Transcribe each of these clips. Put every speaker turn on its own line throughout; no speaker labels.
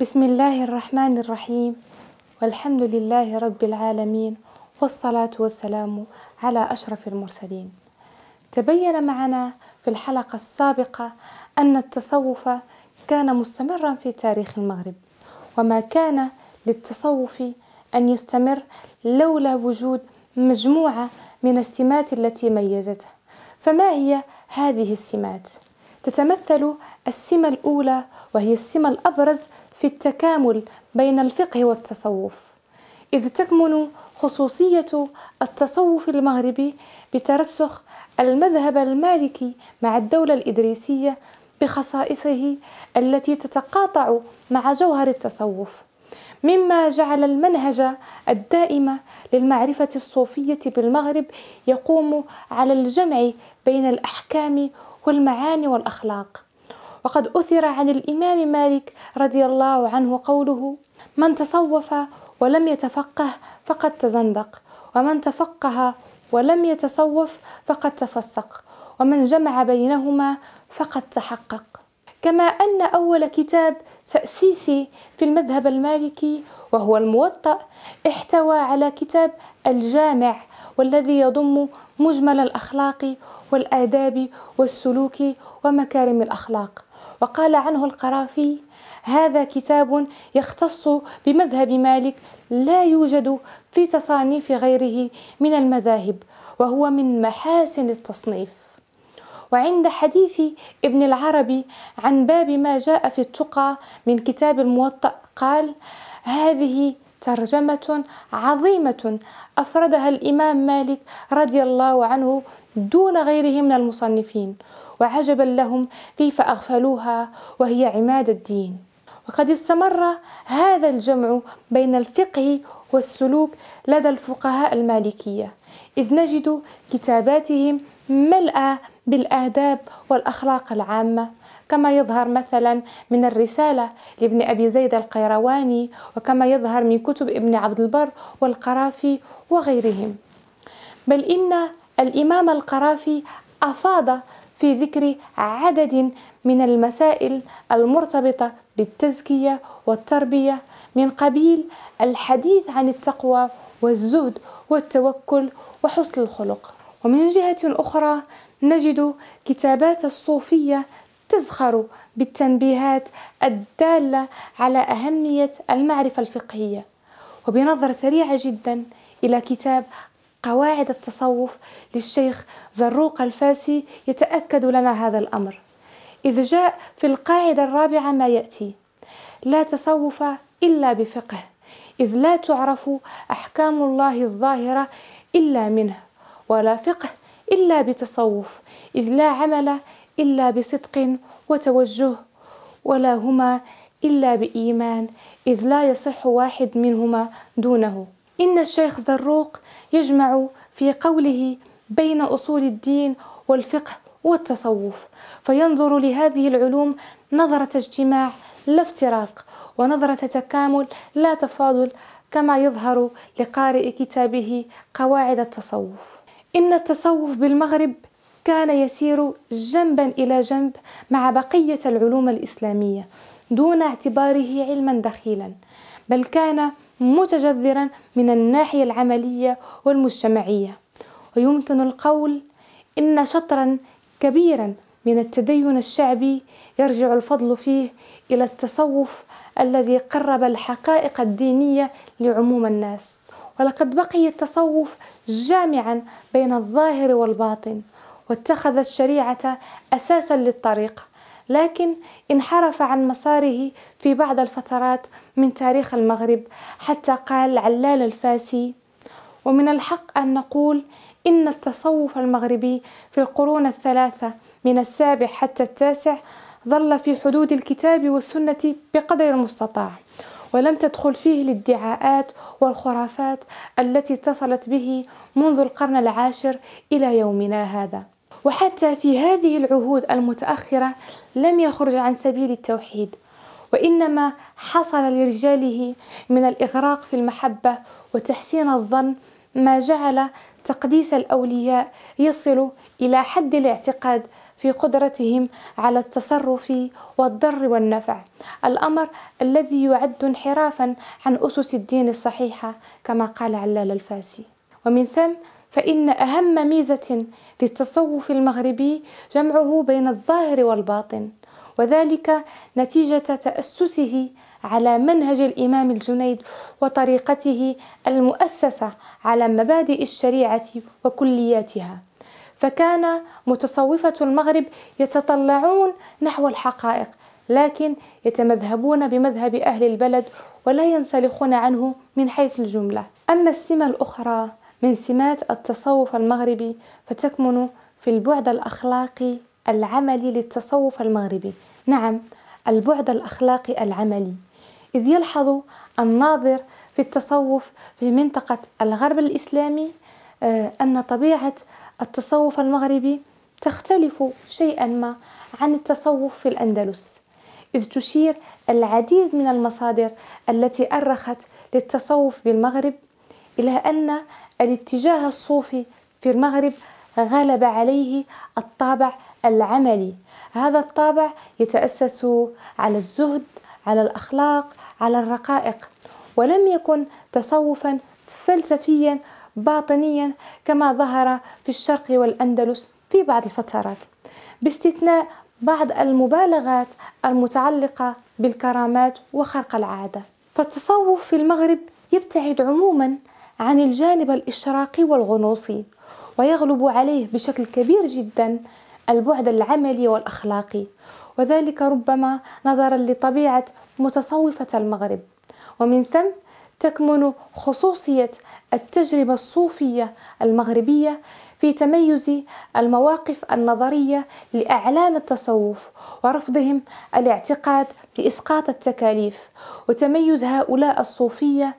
بسم الله الرحمن الرحيم والحمد لله رب العالمين والصلاة والسلام على أشرف المرسلين تبين معنا في الحلقة السابقة أن التصوف كان مستمرا في تاريخ المغرب وما كان للتصوف أن يستمر لولا وجود مجموعة من السمات التي ميزته فما هي هذه السمات؟ تتمثل السمة الأولى وهي السمة الأبرز في التكامل بين الفقه والتصوف إذ تكمن خصوصية التصوف المغربي بترسخ المذهب المالكي مع الدولة الإدريسية بخصائصه التي تتقاطع مع جوهر التصوف مما جعل المنهج الدائم للمعرفة الصوفية بالمغرب يقوم على الجمع بين الأحكام والمعاني والأخلاق وقد أثر عن الإمام مالك رضي الله عنه قوله من تصوف ولم يتفقه فقد تزندق ومن تفقه ولم يتصوف فقد تفسق ومن جمع بينهما فقد تحقق كما أن أول كتاب تأسيسي في المذهب المالكي وهو الموطأ احتوى على كتاب الجامع والذي يضم مجمل الأخلاق والآداب والسلوك ومكارم الأخلاق وقال عنه القرافي هذا كتاب يختص بمذهب مالك لا يوجد في تصانيف غيره من المذاهب وهو من محاسن التصنيف وعند حديث ابن العربي عن باب ما جاء في التقى من كتاب الموطأ قال هذه ترجمة عظيمة أفردها الإمام مالك رضي الله عنه دون غيره من المصنفين وعجبا لهم كيف أغفلوها وهي عماد الدين وقد استمر هذا الجمع بين الفقه والسلوك لدى الفقهاء المالكية إذ نجد كتاباتهم ملأى بالآداب والأخلاق العامة كما يظهر مثلا من الرسالة لابن أبي زيد القيرواني وكما يظهر من كتب ابن عبد البر والقرافي وغيرهم بل إن الإمام القرافي أفاض في ذكر عدد من المسائل المرتبطة بالتزكية والتربية من قبيل الحديث عن التقوى والزهد والتوكل وحسن الخلق ومن جهة أخرى نجد كتابات الصوفية تزخر بالتنبيهات الدالة على أهمية المعرفة الفقهية وبنظرة سريعة جدا إلى كتاب قواعد التصوف للشيخ زروق الفاسي يتأكد لنا هذا الأمر إذ جاء في القاعدة الرابعة ما يأتي لا تصوف إلا بفقه إذ لا تعرف أحكام الله الظاهرة إلا منه ولا فقه إلا بتصوف إذ لا عمل إلا بصدق وتوجه ولا هما إلا بإيمان إذ لا يصح واحد منهما دونه إن الشيخ زروق يجمع في قوله بين أصول الدين والفقه والتصوف فينظر لهذه العلوم نظرة اجتماع لا افتراق ونظرة تكامل لا تفاضل كما يظهر لقارئ كتابه قواعد التصوف إن التصوف بالمغرب كان يسير جنبا إلى جنب مع بقية العلوم الإسلامية دون اعتباره علما دخيلا بل كان متجذرا من الناحية العملية والمجتمعية ويمكن القول إن شطرا كبيرا من التدين الشعبي يرجع الفضل فيه إلى التصوف الذي قرب الحقائق الدينية لعموم الناس ولقد بقي التصوف جامعا بين الظاهر والباطن واتخذ الشريعة أساسا للطريقة لكن انحرف عن مساره في بعض الفترات من تاريخ المغرب حتى قال علال الفاسي ومن الحق أن نقول إن التصوف المغربي في القرون الثلاثة من السابع حتى التاسع ظل في حدود الكتاب والسنة بقدر المستطاع ولم تدخل فيه الادعاءات والخرافات التي اتصلت به منذ القرن العاشر إلى يومنا هذا وحتى في هذه العهود المتأخرة لم يخرج عن سبيل التوحيد وإنما حصل لرجاله من الإغراق في المحبة وتحسين الظن ما جعل تقديس الأولياء يصل إلى حد الاعتقاد في قدرتهم على التصرف والضر والنفع الأمر الذي يعد انحرافا عن أسس الدين الصحيحة كما قال علال الفاسي ومن ثم فإن أهم ميزة للتصوف المغربي جمعه بين الظاهر والباطن وذلك نتيجة تأسسه على منهج الإمام الجنيد وطريقته المؤسسة على مبادئ الشريعة وكلياتها فكان متصوفة المغرب يتطلعون نحو الحقائق لكن يتمذهبون بمذهب أهل البلد ولا ينسلخون عنه من حيث الجملة أما السمة الأخرى من سمات التصوف المغربي فتكمن في البعد الأخلاقي العملي للتصوف المغربي نعم البعد الأخلاقي العملي إذ يلحظ الناظر في التصوف في منطقة الغرب الإسلامي آه، أن طبيعة التصوف المغربي تختلف شيئا ما عن التصوف في الأندلس إذ تشير العديد من المصادر التي أرخت للتصوف بالمغرب إلى أن الاتجاه الصوفي في المغرب غلب عليه الطابع العملي هذا الطابع يتأسس على الزهد على الأخلاق على الرقائق ولم يكن تصوفا فلسفيا باطنيا كما ظهر في الشرق والأندلس في بعض الفترات باستثناء بعض المبالغات المتعلقة بالكرامات وخرق العادة فالتصوف في المغرب يبتعد عموما عن الجانب الإشراقي والغنوصي ويغلب عليه بشكل كبير جدا البعد العملي والأخلاقي وذلك ربما نظرا لطبيعة متصوفة المغرب ومن ثم تكمن خصوصية التجربة الصوفية المغربية في تميز المواقف النظرية لأعلام التصوف ورفضهم الاعتقاد لإسقاط التكاليف وتميز هؤلاء الصوفية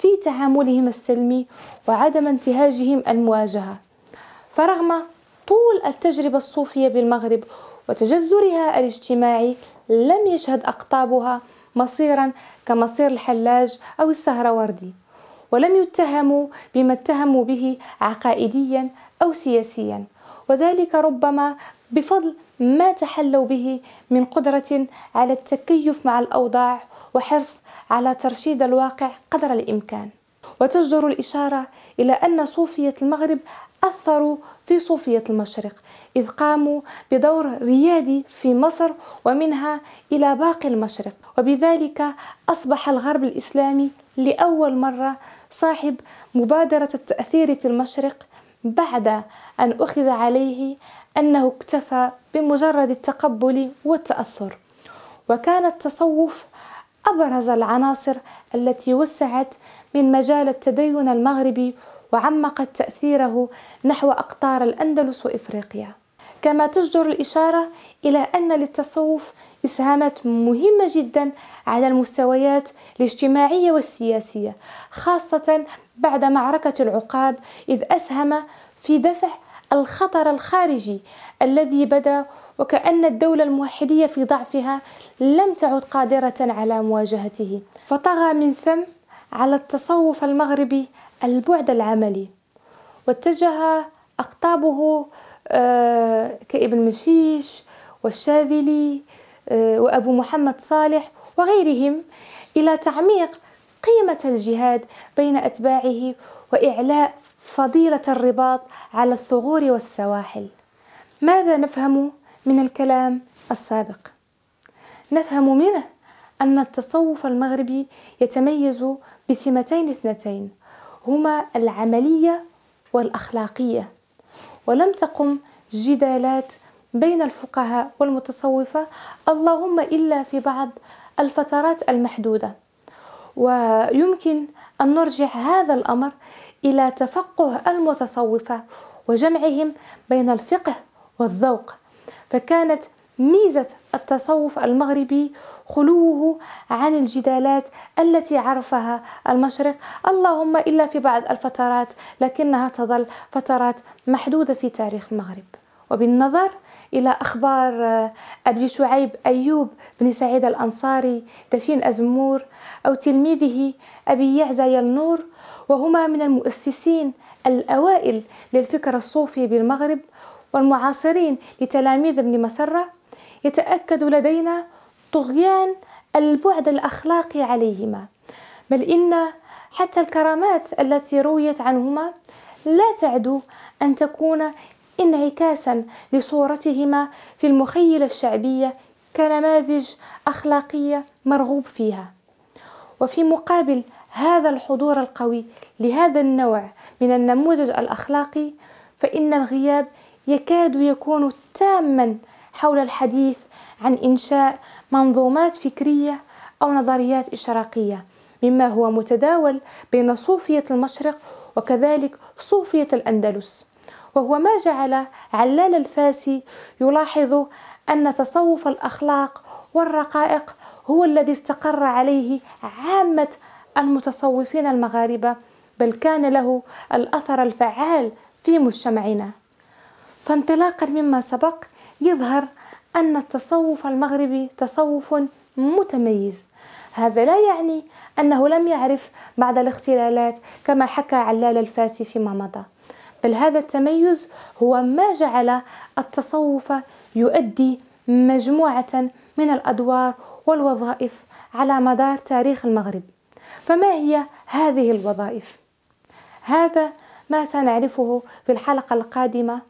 في تعاملهم السلمي وعدم انتهاجهم المواجهة فرغم طول التجربة الصوفية بالمغرب وتجذرها الاجتماعي لم يشهد أقطابها مصيرا كمصير الحلاج أو السهروردي ولم يتهموا بما اتهموا به عقائديا أو سياسيا وذلك ربما بفضل ما تحلوا به من قدرة على التكيف مع الأوضاع وحرص على ترشيد الواقع قدر الإمكان وتجدر الإشارة إلى أن صوفية المغرب أثروا في صوفية المشرق إذ قاموا بدور ريادي في مصر ومنها إلى باقي المشرق وبذلك أصبح الغرب الإسلامي لأول مرة صاحب مبادرة التأثير في المشرق بعد أن أخذ عليه أنه اكتفى بمجرد التقبل والتأثر وكان التصوف أبرز العناصر التي وسعت من مجال التدين المغربي وعمقت تأثيره نحو أقطار الأندلس وإفريقيا كما تجدر الإشارة إلى أن للتصوف إسهامات مهمة جدا على المستويات الاجتماعية والسياسية خاصة بعد معركة العقاب إذ أسهم في دفع الخطر الخارجي الذي بدا وكأن الدولة الموحدية في ضعفها لم تعد قادرة على مواجهته فطغى من ثم على التصوف المغربي البعد العملي واتجه أقطابه آه، كابن مشيش والشاذلي آه، وأبو محمد صالح وغيرهم إلى تعميق قيمة الجهاد بين أتباعه وإعلاء فضيلة الرباط على الثغور والسواحل. ماذا نفهم من الكلام السابق؟ نفهم منه أن التصوف المغربي يتميز بسمتين اثنتين هما العملية والأخلاقية، ولم تقم جدالات بين الفقهاء والمتصوفة اللهم إلا في بعض الفترات المحدودة ويمكن أن نرجع هذا الأمر إلى تفقه المتصوفة وجمعهم بين الفقه والذوق فكانت ميزة التصوف المغربي خلوه عن الجدالات التي عرفها المشرق اللهم إلا في بعض الفترات لكنها تظل فترات محدودة في تاريخ المغرب وبالنظر إلى أخبار آه، أبي شعيب أيوب بن سعيد الأنصاري دفين أزمور أو تلميذه أبي يعزى النور وهما من المؤسسين الأوائل للفكر الصوفي بالمغرب والمعاصرين لتلاميذ ابن مسرة يتأكد لدينا طغيان البعد الأخلاقي عليهما بل إن حتى الكرامات التي رويت عنهما لا تعدو أن تكون انعكاسا لصورتهما في المخيلة الشعبية كنماذج أخلاقية مرغوب فيها وفي مقابل هذا الحضور القوي لهذا النوع من النموذج الأخلاقي فإن الغياب يكاد يكون تاما حول الحديث عن إنشاء منظومات فكرية أو نظريات إشراقية مما هو متداول بين صوفية المشرق وكذلك صوفية الأندلس وهو ما جعل علال الفاسي يلاحظ أن تصوف الأخلاق والرقائق هو الذي استقر عليه عامة المتصوفين المغاربة بل كان له الأثر الفعال في مجتمعنا فانطلاقا مما سبق يظهر أن التصوف المغربي تصوف متميز هذا لا يعني أنه لم يعرف بعض الاختلالات كما حكى علال الفاسي فيما مضى بل هذا التميز هو ما جعل التصوف يؤدي مجموعة من الأدوار والوظائف على مدار تاريخ المغرب فما هي هذه الوظائف؟ هذا ما سنعرفه في الحلقة القادمة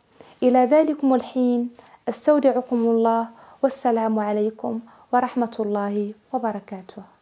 إلى ذلكم الحين استودعكم الله والسلام عليكم ورحمة الله وبركاته